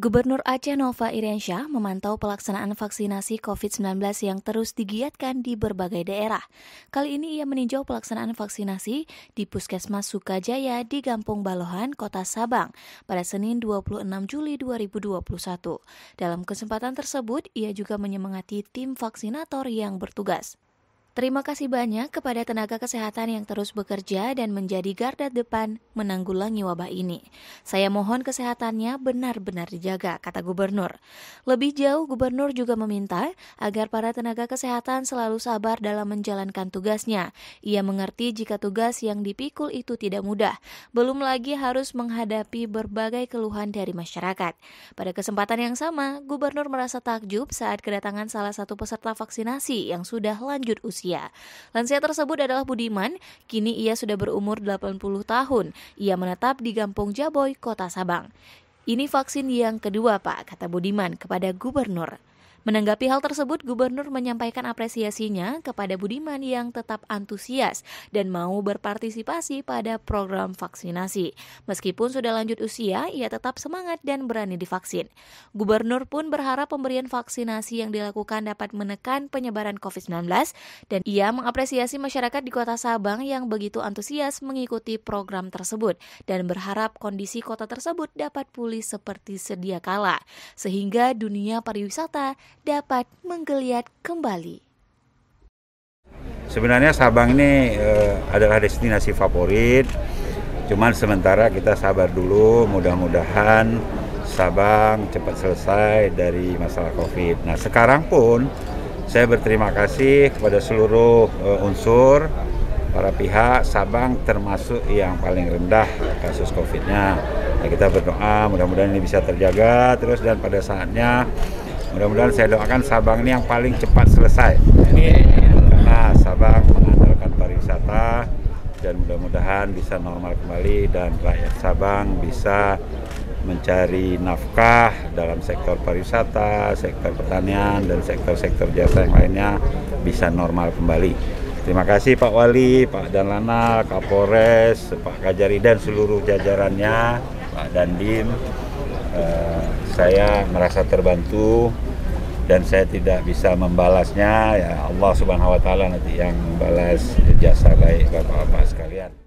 Gubernur Aceh Nova Iriansyah memantau pelaksanaan vaksinasi COVID-19 yang terus digiatkan di berbagai daerah. Kali ini ia meninjau pelaksanaan vaksinasi di Puskesmas Sukajaya di Kampung Balohan, Kota Sabang pada Senin 26 Juli 2021. Dalam kesempatan tersebut, ia juga menyemangati tim vaksinator yang bertugas. Terima kasih banyak kepada tenaga kesehatan yang terus bekerja dan menjadi garda depan menanggulangi wabah ini. Saya mohon kesehatannya benar-benar dijaga, kata gubernur. Lebih jauh, gubernur juga meminta agar para tenaga kesehatan selalu sabar dalam menjalankan tugasnya. Ia mengerti jika tugas yang dipikul itu tidak mudah, belum lagi harus menghadapi berbagai keluhan dari masyarakat. Pada kesempatan yang sama, gubernur merasa takjub saat kedatangan salah satu peserta vaksinasi yang sudah lanjut usia lansia. Lansia tersebut adalah Budiman, kini ia sudah berumur 80 tahun. Ia menetap di Kampung Jaboy, Kota Sabang. Ini vaksin yang kedua, Pak, kata Budiman kepada gubernur. Menanggapi hal tersebut, Gubernur menyampaikan apresiasinya kepada Budiman yang tetap antusias dan mau berpartisipasi pada program vaksinasi. Meskipun sudah lanjut usia, ia tetap semangat dan berani divaksin. Gubernur pun berharap pemberian vaksinasi yang dilakukan dapat menekan penyebaran COVID-19 dan ia mengapresiasi masyarakat di kota Sabang yang begitu antusias mengikuti program tersebut dan berharap kondisi kota tersebut dapat pulih seperti sedia kala sehingga dunia pariwisata dapat menggeliat kembali. Sebenarnya Sabang ini e, adalah destinasi favorit. Cuman sementara kita sabar dulu, mudah-mudahan Sabang cepat selesai dari masalah COVID. Nah sekarang pun saya berterima kasih kepada seluruh e, unsur, para pihak Sabang termasuk yang paling rendah kasus COVID-nya. Nah, kita berdoa mudah-mudahan ini bisa terjaga terus dan pada saatnya Mudah-mudahan saya doakan Sabang ini yang paling cepat selesai. Karena Sabang mengandalkan pariwisata dan mudah-mudahan bisa normal kembali dan rakyat Sabang bisa mencari nafkah dalam sektor pariwisata, sektor pertanian, dan sektor-sektor jasa yang lainnya bisa normal kembali. Terima kasih Pak Wali, Pak Danlana, Kapolres, Pak Kajari, dan seluruh jajarannya, Pak Dandim. Eh, saya merasa terbantu dan saya tidak bisa membalasnya ya Allah Subhanahu wa taala nanti yang membalas jasa baik Bapak-bapak sekalian